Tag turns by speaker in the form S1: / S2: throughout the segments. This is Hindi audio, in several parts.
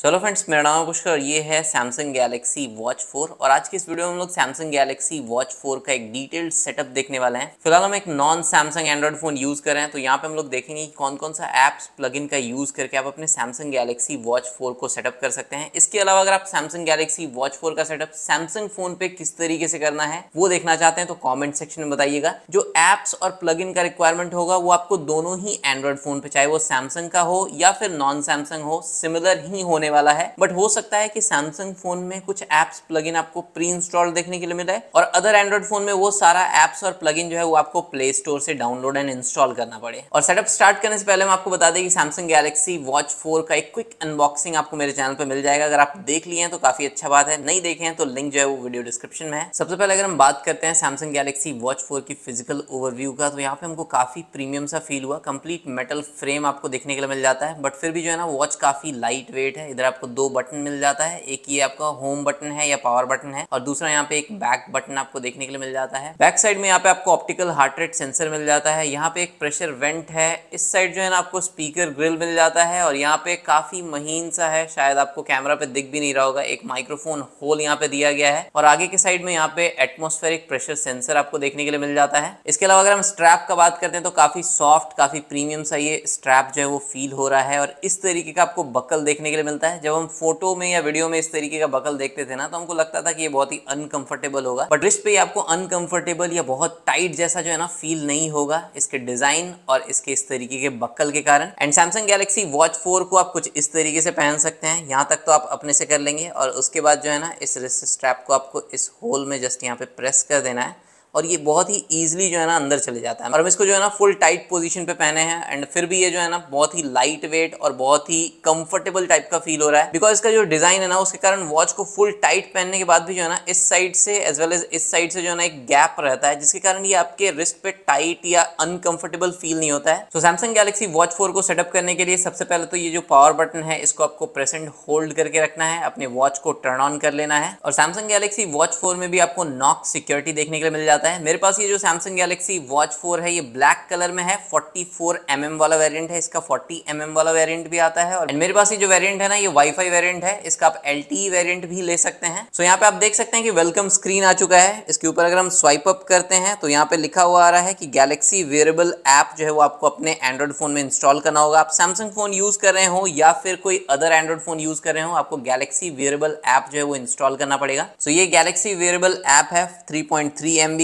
S1: सोलो फ्रेंड्स मेरा नाम पुष्कर और ये है सैमसंग गैलेक्सी वॉच 4 और आज की इस वीडियो में हम लोग सैमसंग गैलेक्सी वॉच 4 का एक डिटेल्ड सेटअप देखने वाले हैं फिलहाल हम एक non Samsung Android phone use कर रहे हैं तो यहाँ पे हम लोग देखेंगे कि कौन कौन सा एप्स प्लगइन का यूज करके आप अपने सैमसंग गैलेक्सी वॉच फोर को सेटअप कर सकते हैं इसके अलावा अगर आप सैमसंग गैलेक्सी वॉच फोर का सेटअप सैमसंग फोन पे किस तरीके से करना है वो देखना चाहते हैं तो कॉमेंट सेक्शन में बताइएगा जो एप्स और प्लग का रिक्वायरमेंट होगा वो आपको दोनों ही एंड्रॉइड फोन पे चाहे वो सैमसंग का हो या फिर नॉन सैमसंग हो सिमिलर ही होने होने वाला है बट हो सकता है कि सैमसंग फोन में कुछ एप्स प्लगइन आपको प्री इंस्टॉल देखने के लिए मिला है और अदर एंड्रॉइड फोन में वो सारा एप्स और प्लगइन जो है वो आपको प्ले स्टोर से डाउनलोड एंड इंस्टॉल करना पड़े और सेटअप स्टार्ट करने से पहले मैं आपको बता दें कि सैमसंग गैलेक्सी वॉच फोर का एक क्विक अनबॉक्सिंग आपको मेरे चैनल पर मिल जाएगा अगर आप देख लिए हैं तो काफी अच्छा बात है नहीं देखे हैं तो लिंक जो है वो वीडियो डिस्क्रिप्शन में है सबसे पहले अगर हम बात करते हैं सैमसंग गैलेक्सी वॉच फोर की फिजिकल ओवरव्यू का तो यहाँ पे हमको काफी प्रीमियम सा फील हुआ कंप्लीट मेटल फ्रेम आपको देखने के लिए मिल जाता है बट फिर भी जो है ना वॉच काफी लाइट वेट है इधर आपको दो बटन मिल जाता है एक ये आपका होम बटन है या पावर बटन है और दूसरा यहाँ पे एक बैक बटन आपको देखने के लिए मिल जाता है बैक साइड में यहाँ पे आपको ऑप्टिकल हार्ट रेट सेंसर मिल जाता है यहाँ पे एक प्रेशर वेंट है इस साइड जो है ना आपको स्पीकर ग्रिल मिल जाता है और यहाँ पे काफी महीन सा है शायद आपको कैमरा पे दिख भी नहीं रहा होगा एक माइक्रोफोन होल यहाँ पे दिया गया है और आगे के साइड में यहाँ पे एटमोस्फेरिक प्रेशर सेंसर आपको देखने के लिए मिल जाता है इसके अलावा अगर हम स्ट्रैप का बात करते हैं तो काफी सॉफ्ट काफी प्रीमियम सा ये स्ट्रैप जो है वो फील हो रहा है और इस तरीके का आपको बकल देखने के लिए मिलता है होता है जब हम फोटो में या वीडियो में इस तरीके का बकल देखते थे ना तो हमको लगता था कि ये बहुत ही अनकंफर्टेबल होगा बट रिस्ट पे आपको अनकंफर्टेबल या बहुत टाइट जैसा जो है ना फील नहीं होगा इसके डिजाइन और इसके इस तरीके के बकल के कारण and Samsung Galaxy watch four को आप कुछ इस तरीके से पहन सकते हैं यहाँ तक तो आप अपने से कर लेंगे और उसके बाद जो है ना इस रिस्ट स्ट्रैप को आपको इस होल में जस्ट यहाँ पे प्रेस कर देना है और ये बहुत ही ईजिली जो है ना अंदर चले जाता है और हम इसको जो है ना फुल टाइट पोजिशन पे पहने हैं एंड फिर भी ये जो है ना बहुत ही लाइट वेट और बहुत ही कंफर्टेबल टाइप का फील हो रहा है बिकॉज इसका जो डिजाइन है ना उसके कारण वॉच को फुल टाइट पहनने के बाद भी जो है ना इस साइड से एज वेल एज इस साइड से जो है ना एक गैप रहता है जिसके कारण ये आपके रिस्ट पे टाइट या अनकंफर्टेबल फील नहीं होता है तो सैमसंग गैलेक्सी वॉच फोर को सेटअप करने के लिए सबसे पहले तो ये जो पावर बटन है इसको आपको प्रेसेंट होल्ड करके रखना है अपने वॉच को टर्न ऑन कर लेना है और सैमसंग गैलेक्सी वॉच फोर में भी आपको नॉक सिक्योरिटी देखने के लिए मिल जाता है जाता है मेरे पास ये जो सैमसंग गैलेक्सी वॉच फोर है ये ब्लैक कलर में है 44 फोर mm वाला वेरियंट है इसका 40 mm वाला वेरियंट भी आता है और मेरे पास ये जो वेरियंट है ना ये वाईफाई वेरिएंट है इसका आप एल वेरिएंट e भी ले सकते हैं सो यहाँ पे आप देख सकते हैं कि वेलकम स्क्रीन आ चुका है इसके ऊपर अगर हम स्वाइप अप करते हैं तो यहाँ पे लिखा हुआ आ रहा है कि गैलेक्सी वेरेबल ऐप जो है वो आपको अपने एंड्रॉइड फोन में इंस्टॉल करना होगा आप सैमसंग फोन यूज कर रहे हो या फिर कोई अदर एंड्रॉइड फोन यूज कर रहे हो आपको गैलेक्सी वेरेबल ऐप जो है वो इंस्टॉल करना पड़ेगा सो so, ये गैलेक्सी वेरेबल ऐप है थ्री पॉइंट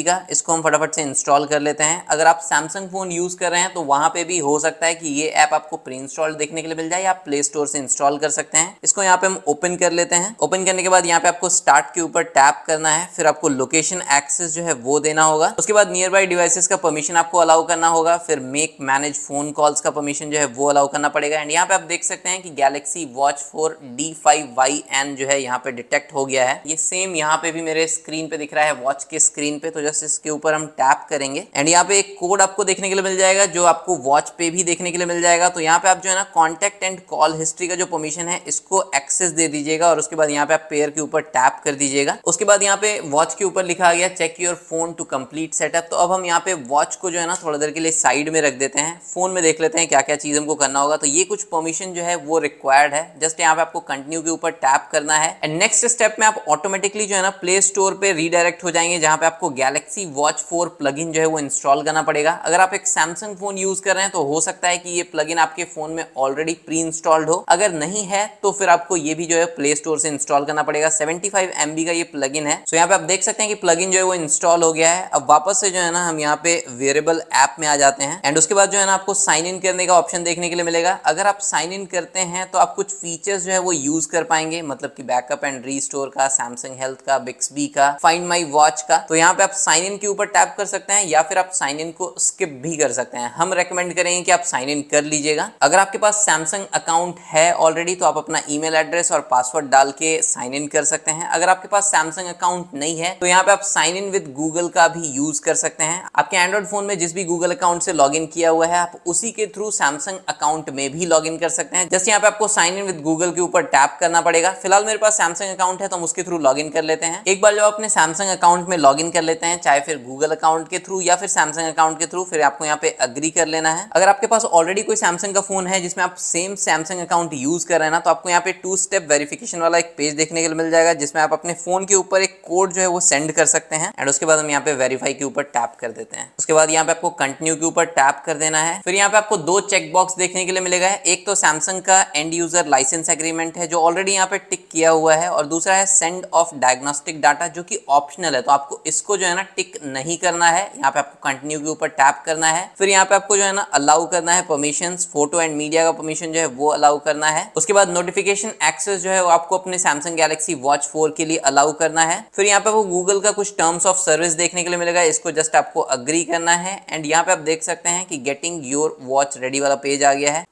S1: जी का इसको हम फटाफट से इंस्टॉल कर लेते हैं अगर आप सैमसंग फ़ोन यूज़ कर रहे हैं तो वहां पे भी हो सकता है कि ये ऐप आप आपको प्री इंस्टॉल देखने के लिए मिल जाए आप प्ले स्टोर से इंस्टॉल कर सकते हैं इसको यहाँ पे हम ओपन कर लेते हैं ओपन करने के बाद यहाँ पे आपको स्टार्ट के ऊपर टैप करना है फिर आपको लोकेशन एक्सेस जो है वो देना होगा उसके बाद नियर बाई डिवाइसेस का परमिशन आपको अलाउ करना होगा फिर मेक मैनेज फोन कॉल्स का परमिशन जो है वो अलाउ करना पड़ेगा एंड यहाँ पे आप देख सकते हैं कि Galaxy watch four D five Y N जो है यहाँ पे डिटेक्ट हो गया है ये सेम यहाँ पे भी मेरे स्क्रीन पे दिख रहा है वॉच के स्क्रीन पे तो प्लस इसके ऊपर हम टैप करेंगे एंड यहाँ पे एक कोड आपको देखने के लिए मिल जाएगा जो आपको वॉच पे भी देखने के लिए मिल जाएगा तो यहाँ पे आप जो है ना कॉन्टेक्ट एंड कॉल हिस्ट्री का जो परमिशन है इसको एक्सेस दे दीजिएगा और उसके बाद यहाँ पे आप पेयर के ऊपर टैप कर दीजिएगा उसके बाद यहाँ पे वॉच के ऊपर लिखा गया check your phone to complete setup तो अब हम यहाँ पे वॉच को जो है ना थोड़ा देर के लिए साइड में रख देते हैं फोन में देख लेते हैं क्या क्या चीज हमको करना होगा तो ये कुछ परमिशन जो है वो रिक्वायर्ड है जस्ट यहाँ पे आपको कंटिन्यू के ऊपर टैप करना है एंड नेक्स्ट स्टेप में आप ऑटोमेटिकली जो है ना प्ले स्टोर पे रीडायरेक्ट हो जाएंगे जहां पे आपको गैलेक्स गैलेक्सी वॉच फोर प्लग जो है वो इंस्टॉल करना पड़ेगा अगर आप एक सैमसंग फोन यूज कर रहे हैं तो हो सकता है कि ये प्लग आपके फोन में ऑलरेडी प्री इंस्टॉल्ड हो अगर नहीं है तो फिर आपको ये भी जो है प्ले स्टोर से इंस्टॉल करना पड़ेगा सेवेंटी फाइव का ये प्लग है सो यहाँ पे आप देख सकते हैं कि प्लग जो है वो इंस्टॉल हो गया है अब वापस से जो है ना हम यहाँ पे वेरेबल ऐप में आ जाते हैं एंड उसके बाद जो है ना आपको साइन इन करने का ऑप्शन देखने के लिए मिलेगा अगर आप साइन इन करते हैं तो आप कुछ फीचर्स जो है वो यूज कर पाएंगे मतलब कि बैकअप एंड रीस्टोर का सैमसंग हेल्थ का बिक्सबी का फाइंड माई वॉच का तो यहाँ पे आप साइन साइन इन के ऊपर टैप कर सकते हैं या फिर आप साइन इन को स्किप भी कर सकते हैं हम रेकमेंड करेंगे कि आप साइन इन कर लीजिएगा अगर आपके पास सैमसंग अकाउंट है ऑलरेडी तो आप अपना ईमेल एड्रेस और पासवर्ड डाल के साइन इन कर सकते हैं अगर आपके पास सैमसंग अकाउंट नहीं है तो यहाँ पे आप साइन इन विद गूगल का भी यूज कर सकते हैं आपके एंड्रॉइड फोन में जिस भी गूगल अकाउंट से लॉग किया हुआ है आप उसी के थ्रू सैमसंग अकाउंट में भी लॉग कर सकते हैं जैसे यहाँ पे आपको साइन इन विद गूगल के ऊपर टैप करना पड़ेगा फिलहाल मेरे पास सैमसंग अकाउंट है तो हम उसके थ्रू लॉग कर लेते हैं एक बार जब अपने सैमसंग अकाउंट में लॉग कर लेते हैं चाहे फिर गूगल अकाउंट के थ्रू या फिर सैमसंग अकाउंट के थ्रू फिर आपको यहाँ पे अग्री कर लेना है अगर आपके पास ऑलरेडी कोई सैमसंग का फोन है जिसमें आप सेम सैमसंग अकाउंट यूज कर रहे हैं ना तो आपको यहाँ पे टू स्टेप वेरिफिकेशन वाला एक पेज देखने के लिए मिल जाएगा जिसमें आप अपने फोन के ऊपर एक कोड जो है वो सेंड कर सकते हैं एंड उसके बाद हम यहाँ पे वेरीफाई के ऊपर टैप कर देते हैं उसके बाद यहाँ पे आपको कंटिन्यू के ऊपर टैप कर देना है फिर यहाँ पे आपको दो चेकबॉक्स देखने के लिए मिलेगा एक तो सैमसंग का एंड यूजर लाइसेंस एग्रीमेंट है जो ऑलरेडी यहाँ पे टिक किया हुआ है और दूसरा है सेंड ऑफ डायग्नोस्टिक डाटा जो कि ऑप्शनल है तो आपको इसको जो है ना टिक नहीं करना है यहाँ पे आपको कंटिन्यू के ऊपर टैप करना है फिर यहाँ पे आपको जो है ना अलाउ करना है परमिशन फोटो एंड मीडिया का परमिशन जो है वो अलाउ करना है उसके बाद नोटिफिकेशन एक्सेस जो है वो आपको अपने सैमसंग गैलेक्सी वॉच फोर के लिए अलाउ करना है फिर यहाँ पे आपको गूगल का कुछ टर्म्स ऑफ सर्विस देखने के लिए मिलेगा इसको जस्ट आपको अग्री करना है एंड यहाँ पे आप देख सकते हैं कि गेटिंग योर वॉच रेडी वाला पेज आ गया है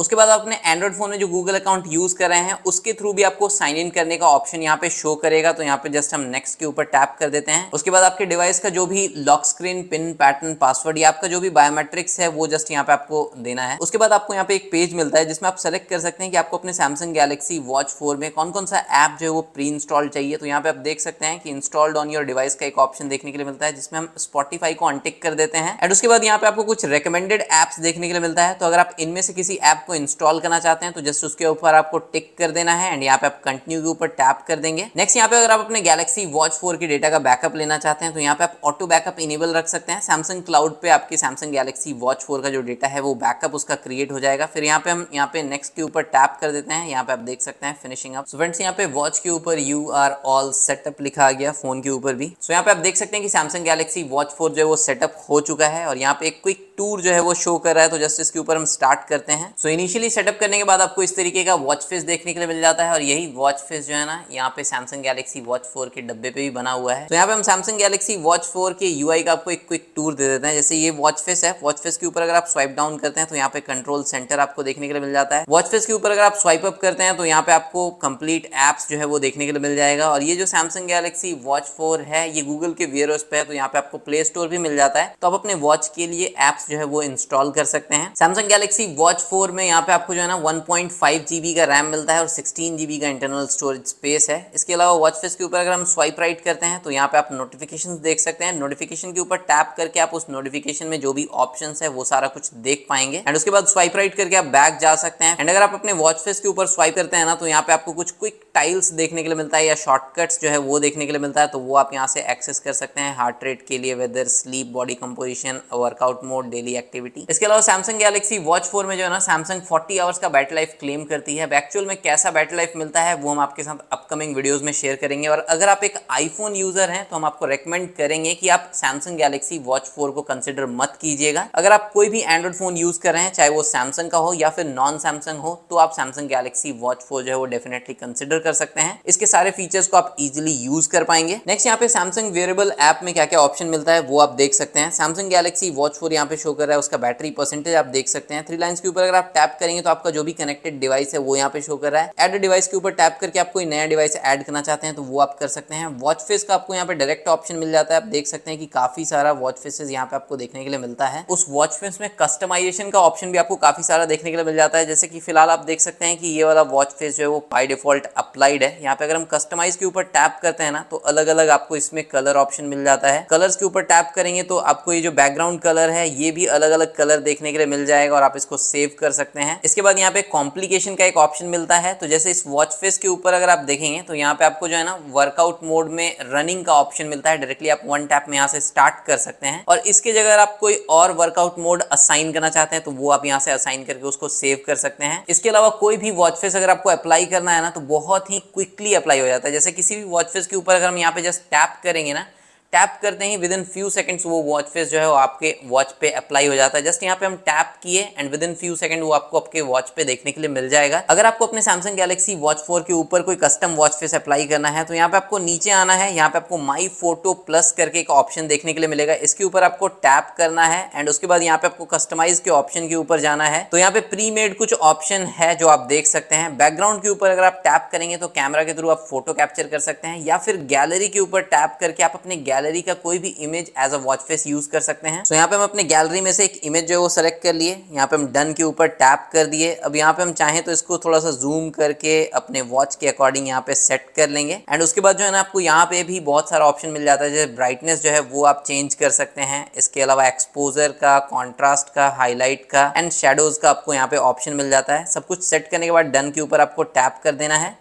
S1: उसके बाद आपने एंड्रॉइड फोन में जो गूगल अकाउंट यूज कर रहे हैं उसके थ्रू भी आपको साइन इन करने का ऑप्शन यहाँ पे शो करेगा तो यहाँ पे जस्ट हम नेक्स्ट के ऊपर टैप कर देते हैं उसके बाद आपके डिवाइस का जो भी lock screen pin pattern password या आपका जो भी बायोमेट्रिक्स है वो जस्ट यहाँ पे आपको देना है उसके बाद आपको यहाँ पे एक पेज मिलता है जिसमें आप सेलेक्ट कर सकते हैं कि आपको अपने सैमसंग गैलेक्सी वॉच फोर में कौन कौन सा ऐप जो है वो प्री इंस्टॉल चाहिए तो यहाँ पे आप देख सकते हैं कि इंस्टॉल्ड ऑन योर डिवाइस का एक ऑप्शन देखने के लिए मिलता है जिसमें हम स्पॉटीफाई को अनटिक कर देते हैं एंड उसके बाद यहाँ पे आपको कुछ रिकमेंडेड एप्स देखने के लिए मिलता है तो अगर आप इनमें से किसी ऐप को इंस्टॉल करना चाहते हैं तो जस्ट उसके ऊपर आपको टिक कर देना है एंड यहाँ पे आप कंटिन्यू के ऊपर टैप कर देंगे नेक्स्ट यहाँ पे अगर आप अपने गैलेक्सी वॉच फोर के डेटा का बैकअप लेना चाहते हैं तो यहाँ पे आप ऑटो बैकअप इनेबल रख सकते हैं सैमसंग क्लाउड पे आपकी सैमसंग गैलेक्सी वॉच फोर का जो डेटा है वो बैकअप उसका क्रिएट हो जाएगा फिर यहाँ पे हम यहाँ पे नेक्स्ट के ऊपर टैप कर देते हैं यहाँ पे आप देख सकते हैं फिनिशिंग अप फ्रेंड्स यहाँ पे वॉच के ऊपर यू आर ऑल सेटअप लिखा गया फोन के ऊपर भी सो यहाँ पे आप देख सकते हैं कि सैमसंग गैलेक्सी वॉच फोर जो है वो सेटअप हो चुका है और यहाँ पे एक क्विक टूर जो है वो शो कर रहा है तो जस्ट इसके ऊपर हम स्टार्ट करते हैं सो इनिशियली सेटअप करने के बाद आपको इस तरीके का वॉच फेस देखने के लिए मिल जाता है और यही वॉच फेस जो है ना यहाँ पे सैमसंग गैलेक्सी वॉच फोर के डब्बे पे भी बना हुआ है तो यहाँ पे हम सैमसंग गैलेक्सी वॉच फोर के यू का आपको एक क्विक टूर दे देते हैं जैसे ये वॉच फेस है वॉच फेस के ऊपर अगर आप स्वाइप डाउन करते हैं तो यहाँ पे कंट्रोल सेंटर आपको देखने के लिए मिल जाता है वॉच फेस के ऊपर अगर आप स्वाइप अप करते हैं तो यहाँ पे आपको कंप्लीट एप्स जो है वो देखने के लिए मिल जाएगा और ये जो सैमसंग गैलेक्सी वॉच फोर है ये गूगल के वियर पे है तो यहाँ पे आपको प्ले स्टोर भी मिल जाता है तो आप अपने वॉच के लिए एप्स जो है वो इंस्टॉल कर सकते हैं सैमसंग गैलेक्सी वॉच फोर में में यहाँ पे आपको जो है ना 1.5 पॉइंट का रैम मिलता है और 16 जीबी का इंटरनल स्टोरेज स्पेस है इसके अलावा वॉच फेस के ऊपर अगर हम स्वाइप राइट करते हैं तो यहाँ पे आप नोटिफिकेशन देख सकते हैं नोटिफिकेशन के ऊपर टैप करके आप उस नोटिफिकेशन में जो भी ऑप्शन है वो सारा कुछ देख पाएंगे एंड उसके बाद स्वाइप राइट करके आप बैक जा सकते हैं एंड अगर आप अपने वॉच फेस के ऊपर स्वाइप करते हैं ना तो यहाँ पे आपको कुछ क्विक टाइल्स देखने के लिए मिलता है या शॉर्टकट्स जो है वो देखने के लिए मिलता है तो वो आप यहाँ से एक्सेस कर सकते हैं हार्ट रेट के लिए weather sleep body composition workout mode daily activity इसके अलावा सैमसंग गैलेक्सी वॉच फोर में जो है ना सैमसंग सैमसंग 40 आवर्स का बैटरी लाइफ क्लेम करती है अब एक्चुअल में कैसा बैटरी लाइफ मिलता है वो हम आपके साथ अपकमिंग वीडियोस में शेयर करेंगे और अगर आप एक आईफोन यूज़र हैं तो हम आपको रेकमेंड करेंगे कि आप सैमसंग गैलेक्सी वॉच फोर को कंसिडर मत कीजिएगा अगर आप कोई भी एंड्रॉइड फोन यूज़ कर रहे हैं चाहे वो सैमसंग का हो या फिर नॉन सैमसंग हो तो आप सैमसंग गैलेक्सी वॉच फोर जो है वो डेफिनेटली कंसिडर कर सकते हैं इसके सारे फीचर्स को आप इजिली यूज़ कर पाएंगे नेक्स्ट यहाँ पे सैमसंग वेरेबल ऐप में क्या क्या ऑप्शन मिलता है वो आप देख सकते हैं सैमसंग गैलेक्सी वॉच फोर यहाँ पे शो कर रहा है उसका बैटरी परसेंटेज आप देख सकते हैं थ्री लाइन के ऊपर अगर आप टैप करेंगे तो आपका जो भी कनेक्टेड डिवाइस है वो यहाँ पे शो कर रहा है एड डिवाइस के ऊपर टैप करके आप कोई नया डिवाइस ऐड करना चाहते हैं तो वो आप कर सकते हैं वॉच फेस का आपको यहाँ पे डायरेक्ट ऑप्शन मिल जाता है आप देख सकते हैं कि काफी सारा वॉच फेसेस यहाँ पे आपको देखने के लिए मिलता है उस वॉच फेस में कस्टमाइजेशन का ऑप्शन भी आपको काफी सारा देखने के लिए मिल जाता है जैसे कि फिलहाल आप देख सकते हैं कि ये वाला वॉच फेस जो है वो बाई डिफॉल्ट अप्लाइड है यहाँ पे अगर हम कस्टमाइज के ऊपर टैप करते हैं ना तो अलग अलग आपको इसमें कलर ऑप्शन मिल जाता है कलर्स के ऊपर टैप करेंगे तो आपको ये जो बैकग्राउंड कलर है ये भी अलग अलग कलर देखने के लिए मिल जाएगा और आप इसको सेव कर सकते सकते हैं इसके बाद यहाँ पे कॉम्प्लिकेशन का एक ऑप्शन मिलता है तो जैसे इस वॉच फेस के ऊपर अगर आप देखेंगे तो यहाँ पे आपको जो है ना वर्कआउट मोड में रनिंग का ऑप्शन मिलता है डायरेक्टली आप वन टैप में यहाँ से स्टार्ट कर सकते हैं और इसके जगह अगर आप कोई और वर्कआउट मोड असाइन करना चाहते हैं तो वो आप यहाँ से असाइन करके उसको सेव कर सकते हैं इसके अलावा कोई भी वॉच फेस अगर आपको अप्लाई करना है ना तो बहुत ही क्विकली अप्लाई हो जाता है जैसे किसी भी वॉच फेस के ऊपर अगर हम यहाँ पे जस्ट टैप करेंगे ना टैप करते ही विद इन फ्यू सेकंड्स वो वॉच फेस जो है वो आपके वॉच पे अप्लाई हो जाता है जस्ट यहाँ पे हम टैप किए and within few second वो आपको आपके वॉच पे देखने के लिए मिल जाएगा अगर आपको अपने सैमसंग गैलेक्सी वॉच फोर के ऊपर कोई कस्टम वॉच फेस अप्लाई करना है तो यहाँ पे आपको नीचे आना है यहाँ पे आपको माई फोटो प्लस करके एक ऑप्शन देखने के लिए मिलेगा इसके ऊपर आपको टैप करना है एंड उसके बाद यहाँ पे आपको कस्टमाइज के ऑप्शन के ऊपर जाना है तो यहाँ पे प्री मेड कुछ ऑप्शन है जो आप देख सकते हैं बैकग्राउंड के ऊपर अगर आप टैप करेंगे तो कैमरा के थ्रू आप फोटो कैप्चर कर सकते हैं या फिर गैलरी के ऊपर टैप करके आप अपने गैलरी गैलरी का कोई भी image as a watch face use कर सकते हैं सो so, यहाँ पे हम अपने गैलरी में से एक इमेज जो है वो सेलेक्ट कर लिए यहाँ पे हम डन के ऊपर टैप कर दिए अब यहाँ पे हम चाहें तो इसको थोड़ा सा जूम करके अपने वॉच के अकॉर्डिंग यहाँ पे सेट कर लेंगे एंड उसके बाद जो है ना आपको यहाँ पे भी बहुत सारा ऑप्शन मिल जाता है जैसे ब्राइटनेस जो है वो आप चेंज कर सकते हैं इसके अलावा एक्सपोजर का कॉन्ट्रास्ट का हाईलाइट का एंड शेडोज का आपको यहाँ पे ऑप्शन मिल जाता है सब कुछ सेट करने के बाद डन के ऊपर आपको टैप कर देना है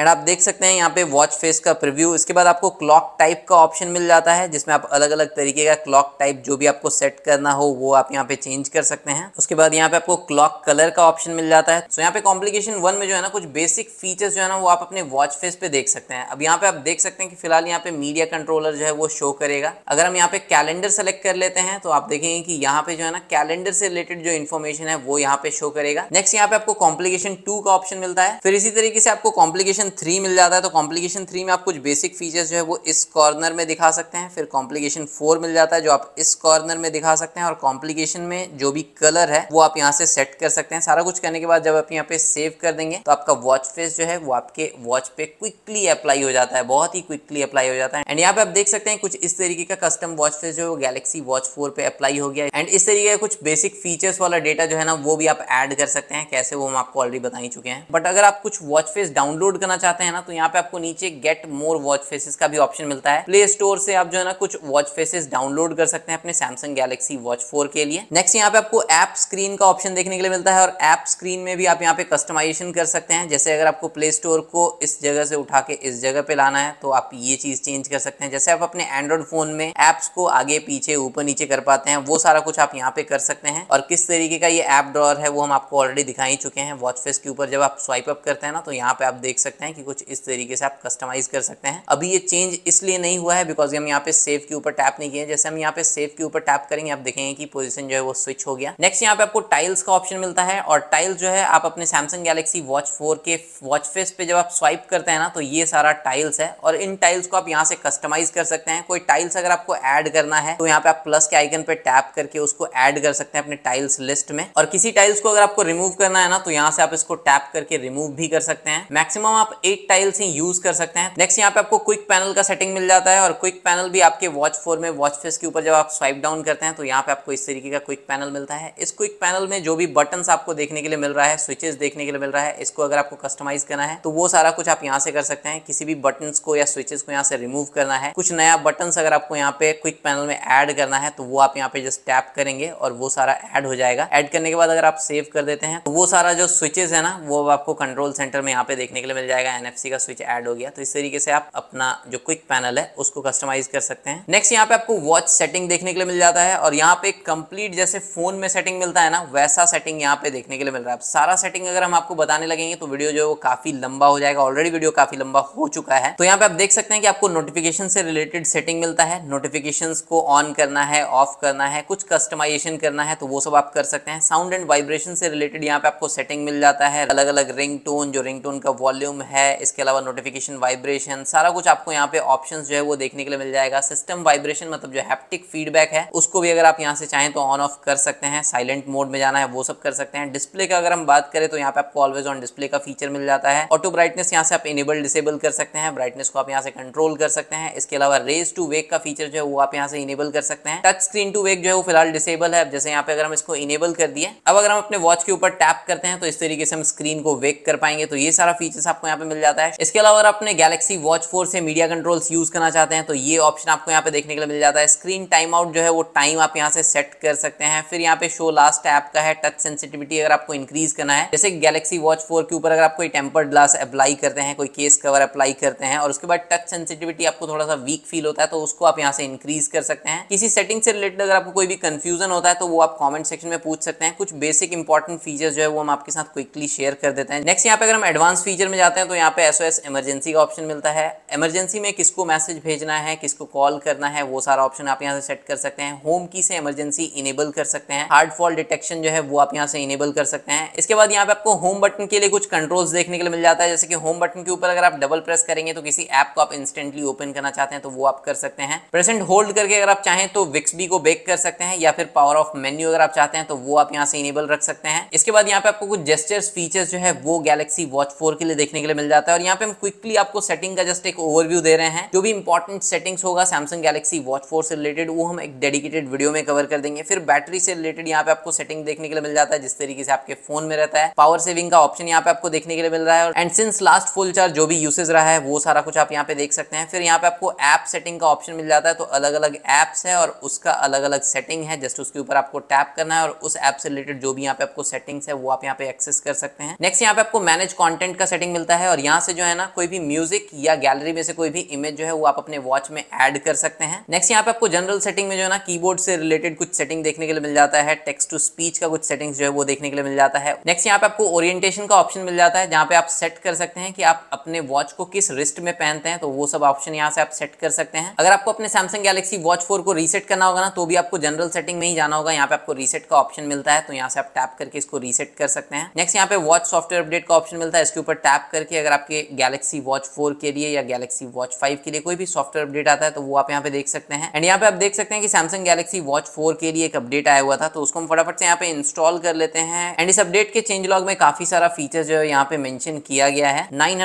S1: एंड आप देख सकते हैं यहाँ पे वॉच फेस का प्रिव्यू इसके बाद आपको क्लॉक टाइप का ऑप्शन मिल जाता है जिसमें आप अलग अलग तरीके का क्लॉक टाइप जो भी आपको सेट करना हो वो आप यहाँ पे चेंज कर सकते हैं उसके बाद यहाँ पे आपको क्लॉक कलर का ऑप्शन मिल जाता है सो यहाँ पे कॉम्प्लिकेशन वन में जो है ना कुछ बेसिक फीचर्स जो है ना वो आप अपने वॉच फेस पे देख सकते हैं अब यहाँ पे आप देख सकते हैं कि फिलहाल यहाँ पे मीडिया कंट्रोलर जो है वो शो करेगा अगर हम यहाँ पे कैलेंडर सेलेक्ट कर लेते हैं तो आप देखेंगे कि यहाँ पे जो है ना कैलेंडर से रिलेटेड जो इन्फॉर्मेशन है वो यहाँ पे शो करेगा नेक्स्ट यहाँ पे आपको कॉम्प्लीकेशन टू का ऑप्शन मिलता है फिर इसी तरीके से आपको कॉम्प्लिकेशन कॉम्प्लिकेशन थ्री मिल जाता है तो कॉम्प्लिकेशन थ्री में आप कुछ बेसिक फीचर्स जो है वो इस कॉर्नर में दिखा सकते हैं फिर कॉम्प्लिकेशन फोर मिल जाता है जो आप इस कॉर्नर में दिखा सकते हैं और कॉम्प्लिकेशन में जो भी कलर है वो आप यहाँ से सेट कर सकते हैं सारा कुछ करने के बाद जब आप यहाँ पे सेव कर देंगे तो आपका वॉच फेस जो है वो आपके वॉच पे क्विकली अप्लाई हो जाता है बहुत ही क्विकली अप्लाई हो जाता है एंड यहाँ पे आप देख सकते हैं कुछ इस तरीके का कस्टम वॉच फेस जो है वो गैलेक्सी वॉच फोर पे अप्लाई हो गया एंड इस तरीके का कुछ बेसिक फीचर्स वाला डेटा जो है ना वो भी आप एड कर सकते हैं कैसे वो हम आपको ऑलरेडी बता ही चुके हैं बट अगर आप कुछ वॉच फेस डाउनलोड करना करना चाहते हैं ना तो यहाँ पे आपको नीचे गेट मोर वॉच फेसेस का भी ऑप्शन मिलता है प्ले स्टोर से आप जो है ना कुछ वॉच फेसेस डाउनलोड कर सकते हैं अपने सैमसंग गैलेक्सी वॉच फोर के लिए नेक्स्ट यहाँ पे आपको एप स्क्रीन का ऑप्शन देखने के लिए मिलता है और एप स्क्रीन में भी आप यहाँ पे कस्टमाइजेशन कर सकते हैं जैसे अगर आपको प्ले स्टोर को इस जगह से उठा के इस जगह पे लाना है तो आप ये चीज चेंज कर सकते हैं जैसे आप अपने एंड्रॉइड फोन में एप्स को आगे पीछे ऊपर नीचे कर पाते हैं वो सारा कुछ आप यहाँ पे कर सकते हैं और किस तरीके का ये एप ड्रॉर है वो हम आपको ऑलरेडी दिखाई चुके हैं वॉच फेस के ऊपर जब आप स्वाइप अप करते हैं ना तो यहाँ पे आप देख सकते सकते हैं कि कुछ इस तरीके से आप कस्टमाइज कर सकते हैं अभी ये चेंज इसलिए नहीं हुआ है बिकॉज हम यहाँ पे सेव के ऊपर टैप नहीं किए जैसे हम यहाँ पे सेव के ऊपर टैप करेंगे आप देखेंगे कि पोजिशन जो है वो स्विच हो गया नेक्स्ट यहाँ पे आपको टाइल्स का ऑप्शन मिलता है और टाइल्स जो है आप अपने सैमसंग गैलेक्सी वॉच फोर के वॉच फेस पे जब आप स्वाइप करते हैं ना तो ये सारा टाइल्स है और इन टाइल्स को आप यहाँ से कस्टमाइज कर सकते हैं कोई टाइल्स अगर आपको ऐड करना है तो यहाँ पे आप प्लस के आइकन पे टैप करके उसको ऐड कर सकते हैं अपने टाइल्स लिस्ट में और किसी टाइल्स को अगर आपको रिमूव करना है ना तो यहाँ से आप इसको टैप करके रिमूव भी कर सकते हैं मैक्सिमम आप आप एक टाइल से यूज कर सकते हैं नेक्स्ट यहाँ पे आपको क्विक पैनल का सेटिंग मिल जाता है और क्विक पैनल भी आपके वॉच फोर में वॉच फेस के ऊपर जब आप स्वाइप डाउन करते हैं तो यहाँ पे आपको इस तरीके का क्विक पैनल मिलता है इस क्विक पैनल में जो भी बटन आपको देखने के लिए मिल रहा है स्विचेस देखने के लिए मिल रहा है इसको अगर आपको कस्टमाइज करना है तो वो सारा कुछ आप यहाँ से कर सकते हैं किसी भी बटन को या स्विचेस को यहाँ से रिमूव करना है कुछ नया बटन अगर आपको यहाँ पे क्विक पैनल में एड करना है तो वो आप यहाँ पे जस्ट टैप करेंगे और वो सारा एड हो जाएगा एड करने के बाद अगर आप सेव कर देते हैं तो वो सारा जो स्विचेस है ना वो आपको कंट्रोल सेंटर में यहाँ पे देखने के लिए मिल जाएगा जाएगा एन का स्विच एड हो गया तो इस तरीके से आप अपना जो क्विक पैनल है उसको कस्टमाइज कर सकते हैं नेक्स्ट यहाँ पे आपको वॉच सेटिंग देखने के लिए मिल जाता है और यहाँ पे कंप्लीट जैसे फोन में सेटिंग मिलता है ना वैसा सेटिंग यहाँ पे देखने के लिए मिल रहा है सारा सेटिंग अगर हम आपको बताने लगेंगे तो वीडियो जो है वो काफी लंबा हो जाएगा ऑलरेडी वीडियो काफी लंबा हो चुका है तो यहाँ पे आप देख सकते हैं कि आपको नोटिफिकेशन से रिलेटेड सेटिंग मिलता है नोटिफिकेशन को ऑन करना है ऑफ करना है कुछ कस्टमाइजेशन करना है तो वो सब आप कर सकते हैं साउंड एंड वाइब्रेशन से रिलेटेड यहाँ पे आपको सेटिंग मिल जाता है अलग अलग रिंग जो रिंग का वॉल्यूम है इसके अलावा नोटिफिकेशन वाइब्रेशन सारा कुछ आपको यहाँ पे ऑप्शन जो है वो देखने के लिए मिल जाएगा सिस्टम वाइब्रेशन मतलब जो हैप्टिक फीडबैक है उसको भी अगर आप यहाँ से चाहें तो ऑन ऑफ कर सकते हैं साइलेंट मोड में जाना है वो सब कर सकते हैं डिस्प्ले का अगर हम बात करें तो यहाँ पे आपको ऑलवेज ऑन डिस्प्ले का फीचर मिल जाता है ऑटो ब्राइटनेस यहाँ से आप इनेबल डिसेबल कर सकते हैं ब्राइटनेस को आप यहाँ से कंट्रोल कर सकते हैं इसके अलावा रेज टू वेक का फीचर जो है वो आप यहाँ से इनेबल कर सकते हैं टच स्क्रीन टू वेक जो है वो फिलहाल डिसेबल है जैसे यहाँ पे अगर हम इसको इनेबल कर दिए अब अगर हम अपने वॉच के ऊपर टैप करते हैं तो इस तरीके से हम स्क्रीन को वेक कर पाएंगे तो ये सारा फीचर्स आपको यहाँ पे मिल जाता है इसके अलावा अगर आपने गैलेक्सी वॉच फोर से मीडिया कंट्रोल्स यूज करना चाहते हैं तो ये ऑप्शन आपको यहाँ पे देखने के लिए मिल जाता है स्क्रीन टाइम आउट जो है वो टाइम आप यहाँ से सेट कर सकते हैं फिर यहाँ पे शो लास्ट ऐप का है टच सेंसिटिविटी अगर आपको इंक्रीज करना है जैसे गैलेक्सी वॉच फोर के ऊपर अगर आप कोई टेम्पर ग्लास अप्लाई करते हैं कोई केस कवर अप्लाई करते हैं और उसके बाद टच सेंसिटिविटी आपको थोड़ा सा वीक फील होता है तो उसको आप यहाँ से इंक्रीज कर सकते हैं किसी सेटिंग से रिलेटेड अगर आपको कोई भी कंफ्यूजन होता है तो वो आप कॉमेंट सेक्शन में पूछ सकते हैं कुछ बेसिक इंपॉर्टेंट फीचर जो है वो हम आपके साथ क्विकली शेयर कर देते हैं नेक्स्ट यहाँ पे अगर हम एडवांस फीचर में जाते हैं तो यहाँ पे एसओएस इमरजेंसी का ऑप्शन मिलता है इमरजेंसी में किसको मैसेज भेजना है किसको कॉल करना है वो सारा ऑप्शन आप यहाँ से सेट कर सकते हैं होम की से इमरजेंसी इनेबल कर सकते हैं हार्ड फॉल डिटेक्शन जो है वो आप यहाँ से इनेबल कर सकते हैं इसके बाद यहाँ पे आपको होम बटन के लिए कुछ कंट्रोल्स देखने के लिए मिल जाता है जैसे कि होम बटन के ऊपर अगर आप डबल प्रेस करेंगे तो किसी ऐप को आप इंस्टेंटली ओपन करना चाहते हैं तो वो आप कर सकते हैं प्रेजेंट होल्ड करके अगर आप चाहें तो विक्स को बेक कर सकते हैं या फिर पावर ऑफ मेन्यू अगर आप चाहते हैं तो वो आप यहाँ से इनेबल रख सकते हैं इसके बाद यहाँ पे आपको कुछ जेस्टर्स फीचर्स जो है वो गैलेक्सी वॉच फोर के लिए देखने के लिए मिल जाता है और यहाँ पे हम क्विकली आपको सेटिंग का जस्ट एक ओवरव्यू दे रहे हैं जो भी इंपॉर्टेंट सेटिंग्स होगा सैमसंग गैलेक्सी वॉच फोर से रिलेटेड वो हम एक डेडिकेटेड वीडियो में कवर कर देंगे फिर बैटरी से रिलेटेड यहाँ पे आपको सेटिंग देखने के लिए मिल जाता है जिस तरीके से आपके फोन में रहता है पावर सेविंग का ऑप्शन यहाँ पे आपको देखने के लिए मिल रहा है and since last full charge जो भी यूसेज रहा है वो सारा कुछ आप यहाँ पे देख सकते हैं फिर यहाँ पे आपको ऐप सेटिंग का ऑप्शन मिल जाता है तो अलग अलग एप्स है और उसका अलग अलग सेटिंग है जस्ट उसके ऊपर आपको टैप करना है और उस एप से रिलेटेड जो भी यहाँ पे आपको सेटिंग्स है वो आप यहाँ पे एक्सेस कर सकते हैं नेक्स्ट यहाँ पे आपको मैनेज कॉन्टेंट का सेटिंग मिलता है है और यहाँ से जो है ना कोई भी म्यूजिक या गैलरी में से कोई भी इमेज जो है वो आप अपने वॉच में ऐड कर सकते हैं नेक्स्ट यहाँ पे आपको जनरल सेटिंग में जो है ना कीबोर्ड से रिलेटेड कुछ सेटिंग देखने के लिए मिल जाता है टेक्स्ट टू स्पीच का कुछ सेटिंग्स जो है वो देखने के लिए मिल जाता है नेक्स्ट यहाँ पे आपको ओरिएंटेशन का ऑप्शन मिल जाता है जहाँ पे आप सेट कर सकते हैं कि आप अपने वॉच को किस रिस्ट में पहनते हैं तो वो सब ऑप्शन यहाँ से आप सेट कर सकते हैं अगर आपको अपने सैमसंग गैलेक्सी वॉच फोर को रीसेट करना होगा ना तो भी आपको जनरल सेटिंग में ही जाना होगा यहाँ पे आपको रीसेट का ऑप्शन मिलता है तो यहाँ से आप टैप करके इसको रीसेट कर सकते हैं नेक्स्ट यहाँ पे वॉच सॉफ्टवेयर अपडेट का ऑप्शन मिलता है इसके ऊपर टैप करके करके अगर आपके गैलेक्सी वॉच फोर के लिए या गैलेक्सी वॉच फाइव के लिए कोई भी सॉफ्टवेयर अपडेट आता है तो वो आप यहाँ पे देख सकते हैं एंड यहाँ पे आप देख सकते हैं कि सैमसंग गैलेक्सी वॉच फोर के लिए एक अपडेट आया हुआ था तो उसको हम फटाफट से यहाँ पे इंस्टॉल कर लेते हैं एंड इस अपडेट के चेंज लॉग में काफी सारा फीचर जो है यहाँ पे मैंशन किया गया है नाइन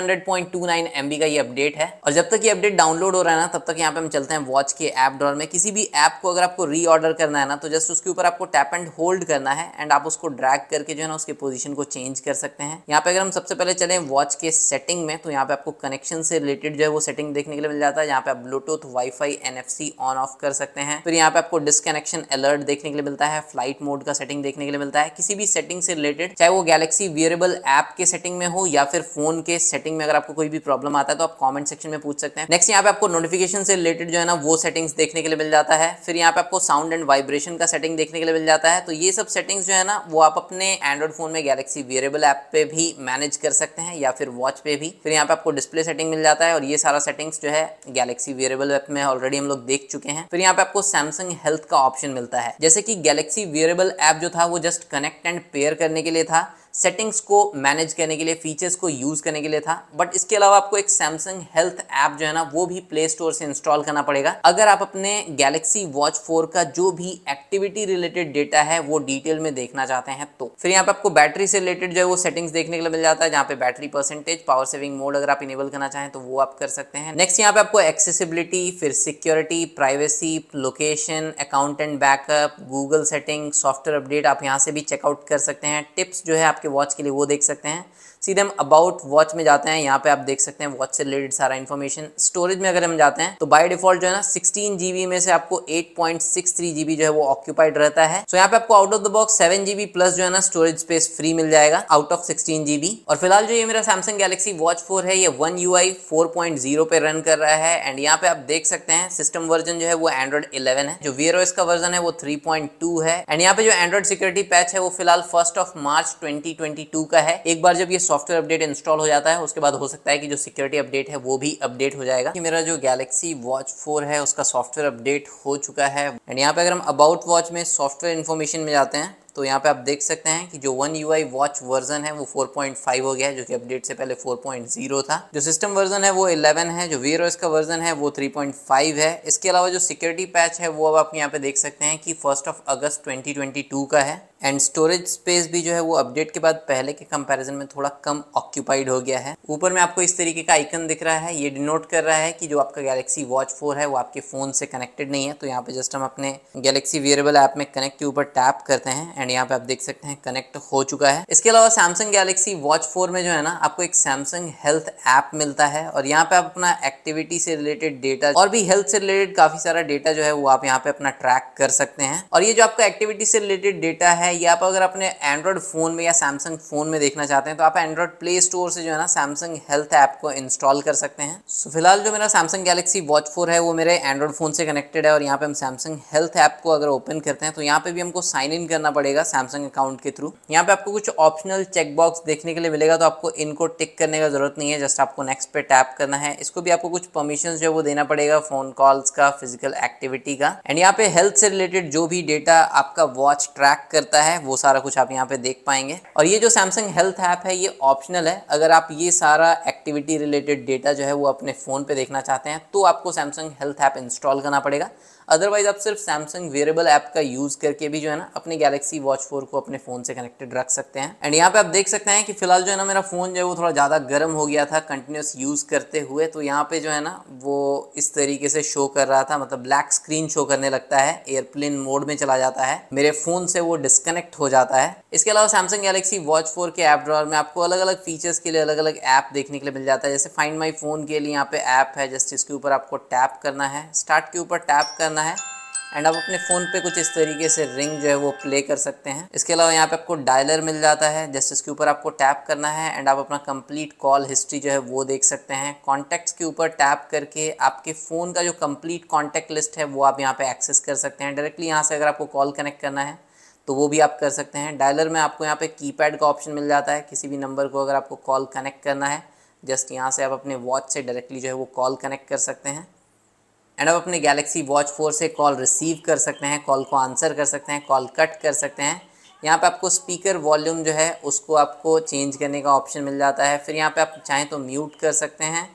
S1: MB का ये अपडेट है और जब तक ये अपडेट डाउनलोड हो रहा है ना तब तक यहाँ पे हम चलते हैं वॉच के एप डॉल में किसी भी ऐप को अगर आपको रीऑर्डर करना है ना तो जस्ट उसके ऊपर आपको टैप एंड होल्ड करना है एंड आप उसको ड्रैग करके जो है ना उसके पोजिशन को चेंज कर सकते हैं यहाँ पे अगर हम सबसे पहले चले वॉच के सेटिंग में तो यहाँ पे आपको कनेक्शन से रिलेटेड जो है वो सेटिंग देखने के लिए मिल जाता है यहाँ पे आप Bluetooth WiFi NFC on off कर सकते हैं फिर यहाँ पे आपको डिसकनेक्शन अलर्ट देखने के लिए मिलता है फ्लाइट मोड का सेटिंग देखने के लिए मिलता है किसी भी सेटिंग से रिलेटेड चाहे वो गैलेक्सी वियरेबल ऐप के सेटिंग में हो या फिर फोन के सेटिंग में अगर आपको कोई भी प्रॉब्लम आता है तो आप कॉमेंट सेक्शन में पूछ सकते हैं नेक्स्ट यहाँ पे आपको नोटिफिकेशन से रिलेटेड जो है ना वो सेटिंग्स देखने के लिए मिल जाता है फिर यहाँ पे आपको साउंड एंड वाइब्रेशन का सेटिंग देखने के लिए मिल जाता है तो ये सब सेटिंग्स जो है ना वो आप अपने एंड्रॉइड फोन में गैलेक्सी वियरेबल ऐप पे भी मैनेज कर सकते हैं या फिर वॉच पे भी फिर यहाँ पे आपको डिस्प्ले सेटिंग मिल जाता है और ये सारा सेटिंग्स जो है गैलेक्सी वेरेबल एप में ऑलरेडी हम लोग देख चुके हैं फिर यहाँ पे आपको सैमसंग हेल्थ का ऑप्शन मिलता है जैसे कि गैलेक्सी वेरेबल एप जो था वो जस्ट कनेक्ट एंड पेयर करने के लिए था सेटिंग्स को मैनेज करने के लिए फीचर्स को यूज़ करने के लिए था बट इसके अलावा आपको एक सैमसंग हेल्थ ऐप जो है ना वो भी प्ले स्टोर से इंस्टॉल करना पड़ेगा अगर आप अपने गैलेक्सी वॉच फोर का जो भी एक्टिविटी रिलेटेड डेटा है वो डिटेल में देखना चाहते हैं तो फिर यहाँ पे आपको बैटरी से रिलेटेड जो है वो सेटिंग्स देखने के लिए मिल जाता है जहाँ पे battery percentage power saving mode अगर आप इनेबल करना चाहें तो वो आप कर सकते हैं नेक्स्ट यहाँ पे आपको एक्सेसिबिलिटी फिर security privacy location account backup Google setting software update आप यहाँ से भी चेकआउट कर सकते हैं टिप्स जो है आपके आपके वॉच के लिए वो देख सकते हैं सीधे हम अबाउट वॉच में जाते हैं यहाँ पे आप देख सकते हैं वॉच से रिलेटेड सारा इन्फॉर्मेशन स्टोरेज में अगर हम जाते हैं तो बाई डिफॉल्ट जो है ना सिक्सटीन जीबी में से आपको eight point six three GB जो है वो ऑक्यूपाइड रहता है सो यहाँ पे आपको out of the box seven GB plus जो है ना स्टोरेज स्पेस फ्री मिल जाएगा आउट ऑफ सिक्सटीन जीबी और फिलहाल जो ये मेरा सैमसंग गैलेक्सी वॉच फोर है ये One U I four point zero पे रन कर रहा है एंड यहाँ पे आप देख सकते हैं सिस्टम वर्जन जो है वो एंड्रॉइड इलेवन है जो वीरो का वर्जन है वो थ्री पॉइंट टू है एंड यहाँ पे जो एंड्रॉइड सिक्योरिटी पैच है वो फिलहाल first of March twenty twenty two का है एक बार जब ये सॉफ्टवेयर अपडेट इंस्टॉल हो जाता है उसके बाद हो सकता है कि जो सिक्योरिटी अपडेट है वो भी अपडेट हो जाएगा कि मेरा जो गैलेक्सी वॉच फोर है उसका सॉफ्टवेयर अपडेट हो चुका है एंड यहाँ पे अगर हम अबाउट वॉच में सॉफ्टवेयर इन्फॉर्मेशन में जाते हैं तो यहाँ पे आप देख सकते हैं कि जो One U I watch version है वो 4.5 हो गया है जो कि अपडेट से पहले 4.0 था जो सिस्टम वर्जन है वो 11 है जो वीर का वर्जन है वो 3.5 है इसके अलावा जो सिक्योरिटी पैच है वो अब आप यहाँ पे देख सकते हैं कि फर्स्ट ऑफ अगस्त 2022 का है एंड स्टोरेज स्पेस भी जो है वो अपडेट के बाद पहले के कंपैरिजन में थोड़ा कम ऑक्यूपाइड हो गया है ऊपर में आपको इस तरीके का आइकन दिख रहा है ये डिनोट कर रहा है कि जो आपका गैलेक्सी वॉच फोर है वो आपके फ़ोन से कनेक्टेड नहीं है तो यहाँ पे जस्ट हम अपने गैलेक्सी वियरेबल ऐप में कनेक्ट के ऊपर टैप करते हैं एंड यहाँ पे आप देख सकते हैं कनेक्ट हो चुका है इसके अलावा सैमसंग गैलेक्सी वॉच फोर में जो है ना आपको एक सैमसंग हेल्थ ऐप मिलता है और यहाँ पे आप अपना एक्टिविटी से रिलेटेड डेटा और भी हेल्थ से रिलेटेड काफी सारा डेटा जो है वो आप यहाँ पे अपना ट्रैक कर सकते हैं और ये जो आपका एक्टिविटी से रिलेटेड डेटा है ये आप अगर अपने एंड्रॉइड फोन में या सैमसंग फोन में देखना चाहते हैं तो आप एंड्रॉइड प्ले स्टोर से जो है ना सैमसंग हेल्थ ऐप को इंस्टॉल कर सकते हैं सो फिलहाल जो मेरा सैमसंग गैलेक्सी वॉच फोर है वो मेरे एंड्रॉइड फोन से कनेक्टेड है और यहाँ पे हम सैमसंग हेल्थ ऐप को अगर ओपन करते हैं तो यहाँ पे भी हमको साइन इन करना पड़ेगा पड़ेगा सैमसंग अकाउंट के थ्रू यहाँ पे आपको कुछ ऑप्शनल चेकबॉक्स देखने के लिए मिलेगा तो आपको इनको टिक करने का जरूरत नहीं है जस्ट आपको नेक्स्ट पे टैप करना है इसको भी आपको कुछ परमिशन जो है वो देना पड़ेगा फोन कॉल्स का फिजिकल एक्टिविटी का एंड यहाँ पे हेल्थ से रिलेटेड जो भी डेटा आपका वॉच ट्रैक करता है वो सारा कुछ आप यहाँ पे देख पाएंगे और ये जो सैमसंग हेल्थ ऐप है ये ऑप्शनल है अगर आप ये सारा एक्टिविटी रिलेटेड डेटा जो है वो अपने फ़ोन पे देखना चाहते हैं तो आपको सैमसंग हेल्थ ऐप इंस्टॉल करना पड़ेगा अदरवाइज आप सिर्फ सैमसंग वेरेबल ऐप का यूज़ करके भी जो है ना अपने गैलेक्सी वॉच फोर को अपने फ़ोन से कनेक्टेड रख सकते हैं एंड यहाँ पे आप देख सकते हैं कि फिलहाल जो है ना मेरा फ़ोन जो है वो थोड़ा ज़्यादा गर्म हो गया था कंटिन्यूस यूज़ करते हुए तो यहाँ पे जो है ना वो इस तरीके से शो कर रहा था मतलब ब्लैक स्क्रीन शो करने लगता है एयरप्लेन मोड में चला जाता है मेरे फ़ोन से वो डिस्कनेक्ट हो जाता है इसके अलावा सैमसंग गैलेक्सी वॉच फोर के ऐप ड्रॉर में आपको अलग अलग फीचर्स के लिए अलग अलग ऐप देखने के लिए मिल जाता है जैसे फाइंड माई फ़ोन के लिए यहाँ पे ऐप है जस्ट इसके ऊपर आपको टैप करना है स्टार्ट के ऊपर टैप करना करना है एंड आप अपने फ़ोन पे कुछ इस तरीके से रिंग जो है वो प्ले कर सकते हैं इसके अलावा यहाँ पे आपको डायलर मिल जाता है जस्ट इसके ऊपर आपको टैप करना है एंड आप अपना कंप्लीट कॉल हिस्ट्री जो है वो देख सकते हैं कॉन्टैक्ट्स के ऊपर टैप करके आपके फ़ोन का जो कंप्लीट कॉन्टैक्ट लिस्ट है वो आप यहाँ पर एक्सेस कर सकते हैं डायरेक्टली यहाँ से अगर आपको कॉल कनेक्ट करना है तो वो भी आप कर सकते हैं डायलर में आपको यहाँ पे की का ऑप्शन मिल जाता है किसी भी नंबर को अगर आपको कॉल कनेक्ट करना है जस्ट यहाँ से आप अपने वॉच से डायरेक्टली जो है वो कॉल कनेक्ट कर सकते हैं एंड आप अपने गैलेक्सी वॉच फोर से कॉल रिसीव कर सकते हैं कॉल को आंसर कर सकते हैं कॉल कट कर सकते हैं यहाँ पे आपको स्पीकर वॉल्यूम जो है उसको आपको चेंज करने का ऑप्शन मिल जाता है फिर यहाँ पे आप चाहें तो म्यूट कर सकते हैं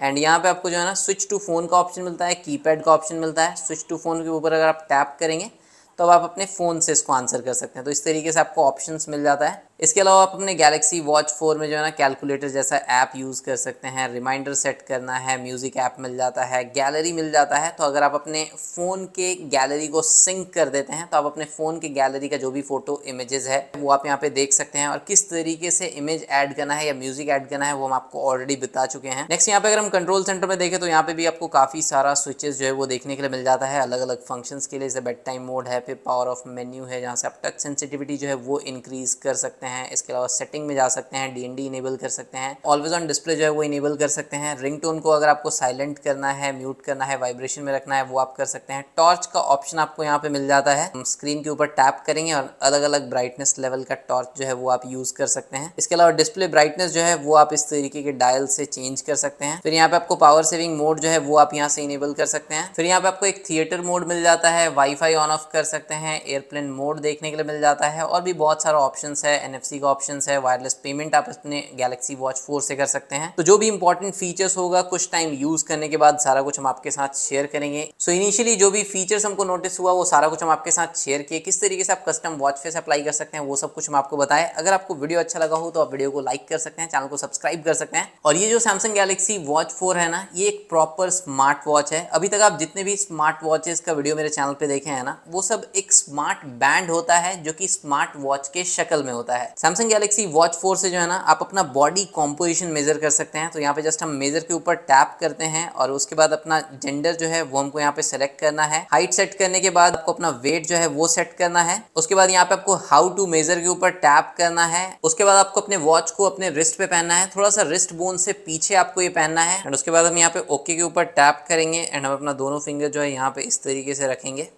S1: एंड यहाँ पे आपको जो है ना स्विच टू फ़ोन का ऑप्शन मिलता है कीपैड का ऑप्शन मिलता है स्विच टू फ़ोन के ऊपर अगर आप टैप करेंगे तो अब आप अपने फ़ोन से इसको आंसर कर सकते हैं तो इस तरीके से आपको ऑप्शन मिल जाता है इसके अलावा आप अपने गैलेक्सी वॉच फोर में जो है ना कैलकुलेटर जैसा ऐप यूज़ कर सकते हैं रिमाइंडर सेट करना है म्यूज़िक ऐप मिल जाता है गैलरी मिल जाता है तो अगर आप अपने फ़ोन के गैलरी को सिंक कर देते हैं तो आप अपने फ़ोन के गैलरी का जो भी फ़ोटो इमेजेस है वो आप यहाँ पे देख सकते हैं और किस तरीके से इमेज ऐड करना है या म्यूज़िक ऐड करना है वो हम आपको ऑलरेडी बता चुके हैं नेक्स्ट यहाँ पे अगर हम कंट्रोल सेंटर में देखें तो यहाँ पे भी आपको काफ़ी सारा स्विचेज जो है वो देखने के लिए मिल जाता है अलग अलग फंक्शन के लिए जैसे बेड टाइम मोड है फिर पावर ऑफ मेन्यू है जहाँ से आप टच सेंसिटिविटी जो है वो इंक्रीज़ कर सकते हैं हैं इसके अलावा सेटिंग में जा सकते हैं डी एन डी इनेबल कर सकते हैं ऑलवेज ऑन डिस्प्ले जो है वो इनेबल कर सकते हैं रिंग टोन को अगर आपको साइलेंट करना है म्यूट करना है वाइब्रेशन में रखना है वो आप कर सकते हैं टॉर्च का ऑप्शन आपको यहाँ पे मिल जाता है स्क्रीन के ऊपर टैप करेंगे और अलग अलग ब्राइटनेस लेवल का टॉर्च जो है वो आप यूज कर सकते हैं इसके अलावा डिस्प्ले ब्राइटनेस जो है वो आप इस तरीके के डायल से चेंज कर सकते हैं फिर यहाँ पे आपको पावर सेविंग मोड जो है वो आप यहाँ से इनेबल कर सकते हैं फिर यहाँ पे आपको एक थिएटर मोड मिल जाता है वाईफाई ऑन ऑफ कर सकते हैं एयरप्लेन मोड देखने के लिए मिल जाता है और भी बहुत सारा ऑप्शन है एन एनएफसी का ऑप्शन है वायरलेस पेमेंट आप अपने गैलेक्सी वॉच फोर से कर सकते हैं तो जो भी इंपॉर्टेंट फीचर्स होगा कुछ टाइम यूज करने के बाद सारा कुछ हम आपके साथ शेयर करेंगे सो so, इनिशियली जो भी फीचर्स हमको नोटिस हुआ वो सारा कुछ हम आपके साथ शेयर किए किस तरीके से आप कस्टम वॉच फेस अप्लाई कर सकते हैं वो सब कुछ हम आपको बताए अगर आपको वीडियो अच्छा लगा हो तो आप वीडियो को लाइक कर सकते हैं चैनल को सब्सक्राइब कर सकते हैं और ये जो सैमसंग गैलेक्सी वॉच फोर है ना ये एक प्रॉपर स्मार्ट वॉच है अभी तक आप जितने भी स्मार्ट वॉचेस का वीडियो मेरे चैनल पर देखे हैं ना वो सब एक स्मार्ट बैंड होता है जो कि स्मार्ट वॉच के शक्ल में होता है है सैमसंग गैलेक्सी वॉच फोर से जो है ना आप अपना बॉडी कॉम्पोजिशन मेजर कर सकते हैं तो यहाँ पे जस्ट हम मेजर के ऊपर टैप करते हैं और उसके बाद अपना जेंडर जो है वो हमको यहाँ पे सेलेक्ट करना है हाइट सेट करने के बाद आपको अपना वेट जो है वो सेट करना है उसके बाद यहाँ पे आपको हाउ टू मेजर के ऊपर टैप करना है उसके बाद आपको अपने वॉच को अपने रिस्ट पे पहनना है थोड़ा सा रिस्ट बोन से पीछे आपको ये पहनना है एंड उसके बाद हम यहाँ पे ओके के ऊपर टैप करेंगे एंड हम अपना दोनों फिंगर जो है यहाँ पे इस तरीके से रखेंगे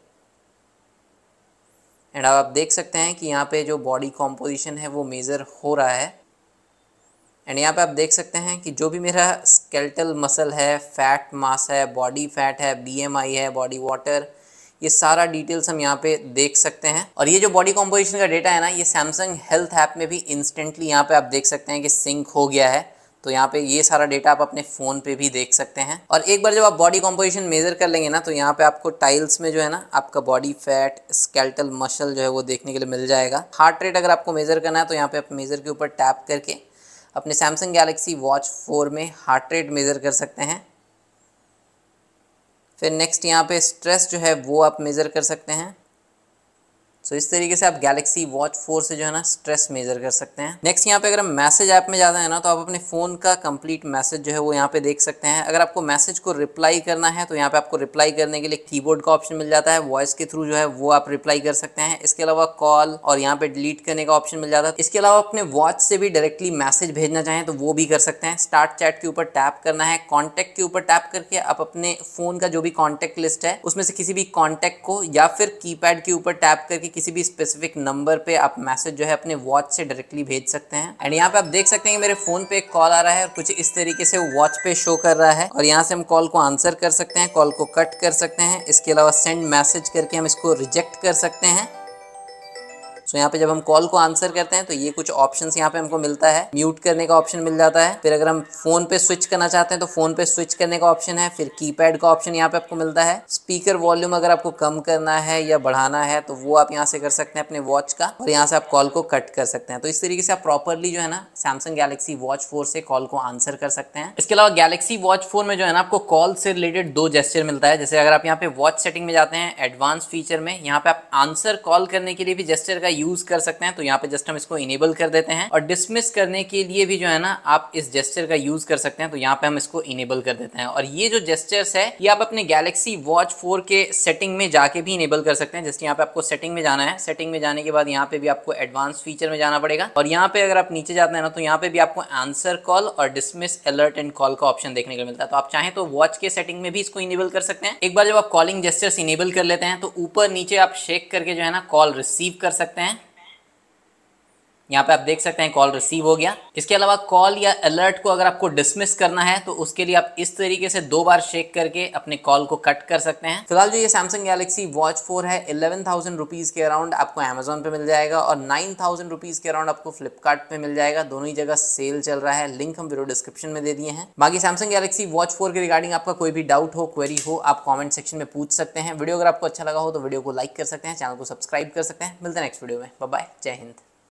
S1: एंड अब आप देख सकते हैं कि यहाँ पे जो बॉडी कॉम्पोजिशन है वो मेज़र हो रहा है एंड यहाँ पे आप देख सकते हैं कि जो भी मेरा स्केल्टल मसल है फैट मास है बॉडी फैट है बीएमआई है बॉडी वाटर ये सारा डिटेल्स हम यहाँ पे देख सकते हैं और ये जो बॉडी कॉम्पोजिशन का डेटा है ना ये सैमसंग हेल्थ ऐप में भी इंस्टेंटली यहाँ पर आप देख सकते हैं कि सिंक हो गया है तो यहाँ पे ये सारा डेटा आप अपने फ़ोन पे भी देख सकते हैं और एक बार जब आप बॉडी कॉम्पोजिशन मेज़र कर लेंगे ना तो यहाँ पे आपको टाइल्स में जो है ना आपका बॉडी फैट स्केल्टल मसल जो है वो देखने के लिए मिल जाएगा हार्ट रेट अगर आपको मेज़र करना है तो यहाँ पे आप मेज़र के ऊपर टैप करके अपने सैमसंग गैलेक्सी वॉच फोर में हार्ट रेट मेज़र कर सकते हैं फिर नेक्स्ट यहाँ पे स्ट्रेस जो है वो आप मेज़र कर सकते हैं सो इस तरीके से आप गैलेक्सी वॉच फोर से जो है ना स्ट्रेस मेजर कर सकते हैं नेक्स्ट यहाँ पे अगर हम मैसेज ऐप में जाते हैं ना तो आप अपने फ़ोन का कंप्लीट मैसेज जो है वो यहाँ पे देख सकते हैं अगर आपको मैसेज को रिप्लाई करना है तो यहाँ पे आपको रिप्लाई करने के लिए कीबोर्ड का ऑप्शन मिल जाता है वॉइस के थ्रू जो है वो आप रिप्लाई कर सकते हैं इसके अलावा कॉल और यहाँ पे डिलीट करने का ऑप्शन मिल जाता है इसके अलावा अपने वॉच से भी डायरेक्टली मैसेज भेजना चाहें तो वो भी कर सकते हैं स्टार्ट चैट के ऊपर टैप करना है कॉन्टेक्ट के ऊपर टैप करके आप अपने फ़ोन का जो भी कॉन्टेक्ट लिस्ट है उसमें से किसी भी कॉन्टेक्ट को या फिर की के ऊपर टैप करके किसी भी स्पेसिफिक नंबर पे आप मैसेज जो है अपने वॉच से डायरेक्टली भेज सकते हैं एंड यहाँ पे आप देख सकते हैं कि मेरे फोन पे एक कॉल आ रहा है और कुछ इस तरीके से वॉच पे शो कर रहा है और यहाँ से हम कॉल को आंसर कर सकते हैं कॉल को कट कर सकते हैं इसके अलावा सेंड मैसेज करके हम इसको रिजेक्ट कर सकते हैं सो यहाँ पे जब हम कॉल को आंसर करते हैं तो ये कुछ ऑप्शन यहाँ पे हमको मिलता है म्यूट करने का ऑप्शन मिल जाता है फिर अगर हम फोन पे स्विच करना चाहते हैं तो फोन पे स्विच करने का ऑप्शन है फिर कीपैड का ऑप्शन यहाँ पे आपको मिलता है स्पीकर वॉल्यूम अगर आपको कम करना है या बढ़ाना है तो वो आप यहाँ से कर सकते हैं अपने वॉच का और यहाँ से आप कॉल को कट कर सकते हैं तो इस तरीके से आप प्रॉपरली जो है ना सैमसंग गैलेक्सी वॉच फोर से कॉल को आंसर कर सकते हैं इसके अलावा गैलेक्सी वॉच फोर में जो है ना आपको कॉल से रिलेटेड दो जेस्टर मिलता है जैसे अगर आप यहाँ पे वॉच सेटिंग में जाते हैं एडवांस फीचर में यहाँ पे आप आंसर कॉल करने के लिए भी जेस्टर का यूज कर सकते हैं तो यहाँ पे जस्ट हम इसको इनेबल कर देते हैं और डिसमिस करने के लिए भी जो है ना आप इस जेस्टर का यूज कर सकते हैं तो यहाँ पे हम इसको इनेबल कर देते हैं और ये जो जेस्टर्स है ये आप अपने गैलेक्सी वॉच फोर के सेटिंग में जाके भी इनेबल कर सकते हैं जस्ट यहाँ पे आपको सेटिंग में जाना है सेटिंग में जाने के बाद यहाँ पे भी आपको एडवांस फीचर में जाना पड़ेगा और यहाँ पे अगर आप नीचे जाते हैं ना तो यहाँ पे भी आपको आंसर कॉल और डिसमिस अलर्ट एंड कॉल का ऑप्शन देखने को मिलता है तो आप चाहें तो वॉच के सेटिंग में भी इसको इनेबल कर सकते हैं एक बार जब आप कॉलिंग जेस्टर्स इनेबल कर लेते हैं तो ऊपर नीचे आप शेक करके जो है ना कॉल रिसीव कर सकते हैं यहाँ पे आप देख सकते हैं कॉल रिसीव हो गया इसके अलावा कॉल या अलर्ट को अगर आपको डिसमिस करना है तो उसके लिए आप इस तरीके से दो बार शेक करके अपने कॉल को कट कर सकते हैं फिलहाल जो ये सैमसंग गैलेक्सी वॉच फोर है इलेवन थाउजेंड रुपीज के अराउंड आपको अमेजोन पे मिल जाएगा और नाइन थाउजेंड रुपीज के अराउंड आपको फ्लिपकार्ट पे मिल जाएगा दोनों ही जगह सेल चल रहा है लिंक हम वीडियो डिस्क्रिप्शन में दे दिए हैं बाकी सैमसंग गैलेक्सी वॉच फोर के रिगार्डिंग आपका कोई भी डाउट हो क्वेरी हो आप कॉमेंट सेक्शन में पूछ सकते हैं वीडियो अगर आपको अच्छा लगा हो तो वीडियो को लाइक कर सकते हैं चैनल को सब्सक्राइब कर सकते हैं मिलते हैं नेक्स्ट वीडियो में बाय जय हिंद